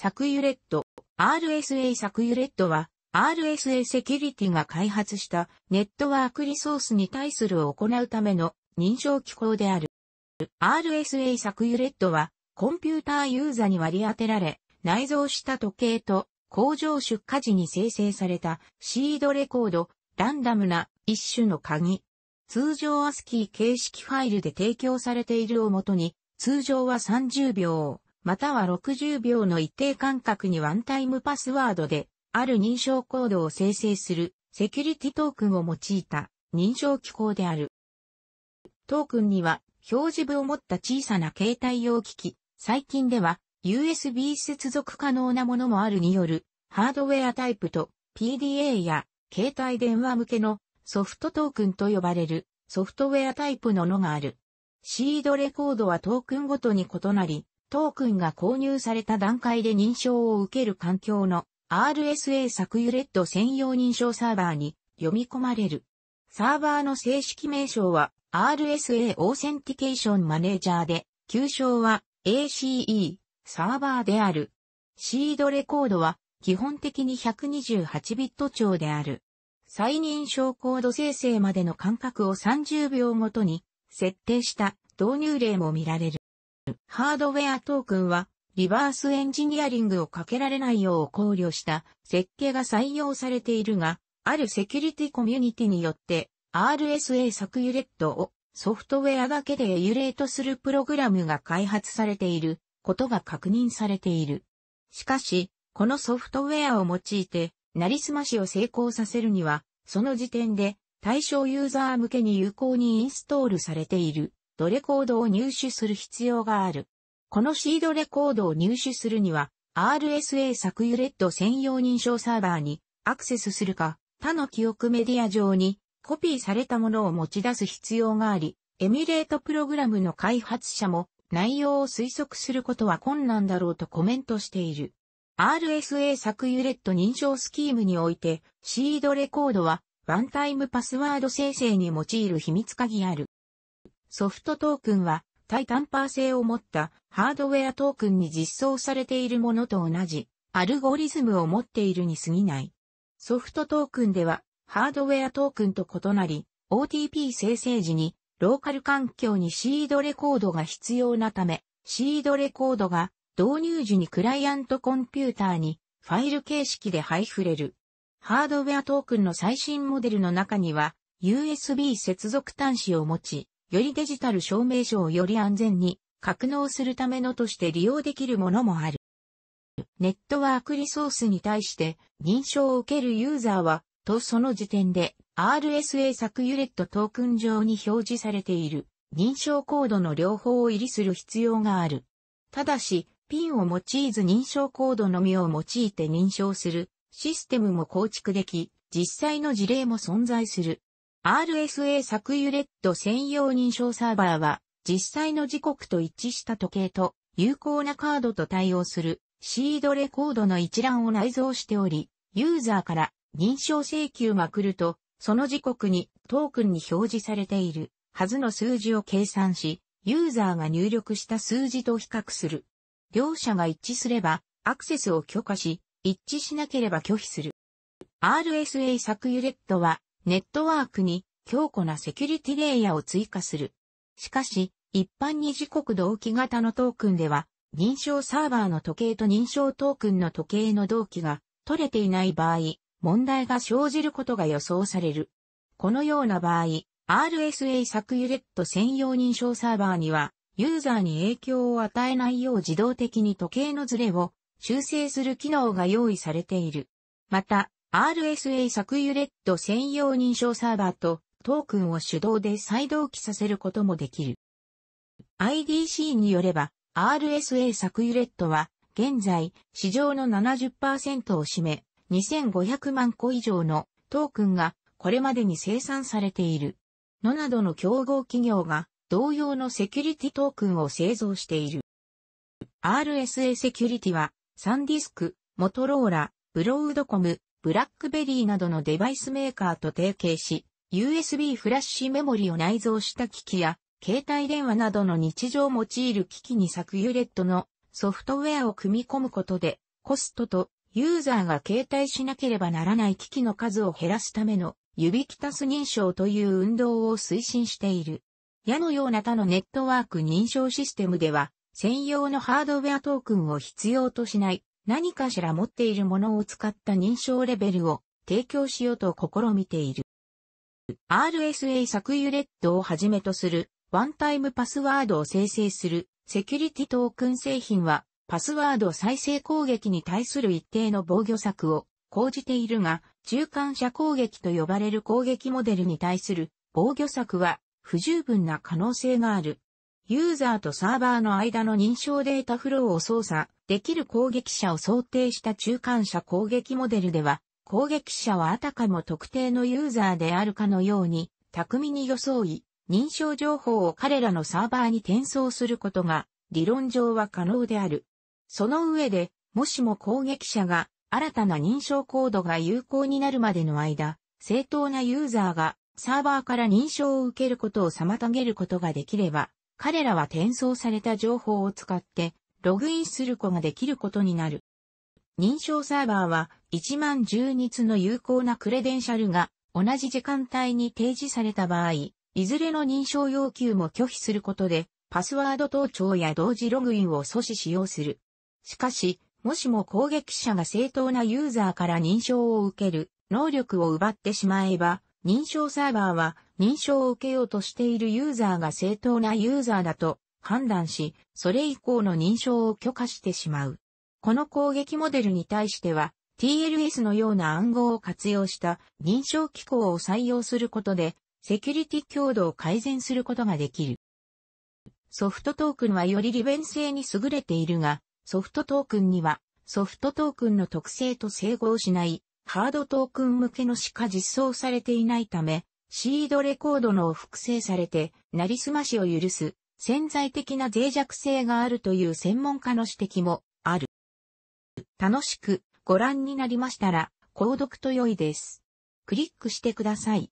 サクユレット、RSA サクユレットは、RSA セキュリティが開発したネットワークリソースに対するを行うための認証機構である。RSA サクユレットは、コンピューターユーザーに割り当てられ、内蔵した時計と工場出荷時に生成されたシードレコード、ランダムな一種の鍵。通常 ASCII 形式ファイルで提供されているをもとに、通常は30秒。または60秒の一定間隔にワンタイムパスワードで、ある認証コードを生成するセキュリティトークンを用いた認証機構である。トークンには表示部を持った小さな携帯用機器、最近では USB 接続可能なものもあるによるハードウェアタイプと PDA や携帯電話向けのソフトトークンと呼ばれるソフトウェアタイプののがある。シードレコードはトークンごとに異なり、トークンが購入された段階で認証を受ける環境の RSA 作ユレッド専用認証サーバーに読み込まれる。サーバーの正式名称は RSA オーセンティケーションマネージャーで、旧称は ACE サーバーである。シードレコードは基本的に128ビット長である。再認証コード生成までの間隔を30秒ごとに設定した導入例も見られる。ハードウェアトークンは、リバースエンジニアリングをかけられないよう考慮した設計が採用されているが、あるセキュリティコミュニティによって RSA 作ユレットをソフトウェアだけでエユレートするプログラムが開発されていることが確認されている。しかし、このソフトウェアを用いて、なりすましを成功させるには、その時点で対象ユーザー向けに有効にインストールされている。ドレコードを入手する必要がある。このシードレコードを入手するには、RSA 作ユレット専用認証サーバーにアクセスするか、他の記憶メディア上にコピーされたものを持ち出す必要があり、エミュレートプログラムの開発者も内容を推測することは困難だろうとコメントしている。RSA 作ユレット認証スキームにおいて、シードレコードはワンタイムパスワード生成に用いる秘密鍵ある。ソフトトークンは、対タンパー性を持ったハードウェアトークンに実装されているものと同じアルゴリズムを持っているに過ぎない。ソフトトークンではハードウェアトークンと異なり OTP 生成時にローカル環境にシードレコードが必要なためシードレコードが導入時にクライアントコンピューターにファイル形式で配布れる。ハードウェアトークンの最新モデルの中には USB 接続端子を持ちよりデジタル証明書をより安全に格納するためのとして利用できるものもある。ネットワークリソースに対して認証を受けるユーザーは、とその時点で RSA 作ユレットトークン上に表示されている認証コードの両方を入りする必要がある。ただし、ピンを用いず認証コードのみを用いて認証するシステムも構築でき、実際の事例も存在する。RSA 作ユレット専用認証サーバーは、実際の時刻と一致した時計と有効なカードと対応するシードレコードの一覧を内蔵しており、ユーザーから認証請求が来ると、その時刻にトークンに表示されているはずの数字を計算し、ユーザーが入力した数字と比較する。両者が一致すれば、アクセスを許可し、一致しなければ拒否する。RSA 作ユレットは、ネットワークに強固なセキュリティレイヤーを追加する。しかし、一般に時刻同期型のトークンでは、認証サーバーの時計と認証トークンの時計の同期が取れていない場合、問題が生じることが予想される。このような場合、RSA 作ユレット専用認証サーバーには、ユーザーに影響を与えないよう自動的に時計のズレを修正する機能が用意されている。また、RSA 作ユレット専用認証サーバーとトークンを手動で再同期させることもできる。IDC によれば RSA 作ユレットは現在市場の70%を占め2500万個以上のトークンがこれまでに生産されている。のなどの競合企業が同様のセキュリティトークンを製造している。RSA セキュリティはサンディスク、モトローラ、ブロードコム、ブラックベリーなどのデバイスメーカーと提携し、USB フラッシュメモリを内蔵した機器や、携帯電話などの日常を用いる機器にサクユレットのソフトウェアを組み込むことで、コストとユーザーが携帯しなければならない機器の数を減らすための指キタス認証という運動を推進している。矢のような他のネットワーク認証システムでは、専用のハードウェアトークンを必要としない何かしら持っているものを使った認証レベルを提供しようと試みている。RSA 作ユレッドをはじめとするワンタイムパスワードを生成するセキュリティトークン製品はパスワード再生攻撃に対する一定の防御策を講じているが、中間者攻撃と呼ばれる攻撃モデルに対する防御策は不十分な可能性がある。ユーザーとサーバーの間の認証データフローを操作できる攻撃者を想定した中間者攻撃モデルでは、攻撃者はあたかも特定のユーザーであるかのように、巧みに装い、認証情報を彼らのサーバーに転送することが、理論上は可能である。その上で、もしも攻撃者が、新たな認証コードが有効になるまでの間、正当なユーザーが、サーバーから認証を受けることを妨げることができれば、彼らは転送された情報を使って、ログインすることができることになる。認証サーバーは1万12つの有効なクレデンシャルが同じ時間帯に提示された場合、いずれの認証要求も拒否することで、パスワード盗聴や同時ログインを阻止しようする。しかし、もしも攻撃者が正当なユーザーから認証を受ける能力を奪ってしまえば、認証サーバーは認証を受けようとしているユーザーが正当なユーザーだと判断し、それ以降の認証を許可してしまう。この攻撃モデルに対しては TLS のような暗号を活用した認証機構を採用することでセキュリティ強度を改善することができる。ソフトトークンはより利便性に優れているが、ソフトトークンにはソフトトークンの特性と整合しないハードトークン向けのしか実装されていないため、シードレコードのを複製されて、なりすましを許す潜在的な脆弱性があるという専門家の指摘もある。楽しくご覧になりましたら、購読と良いです。クリックしてください。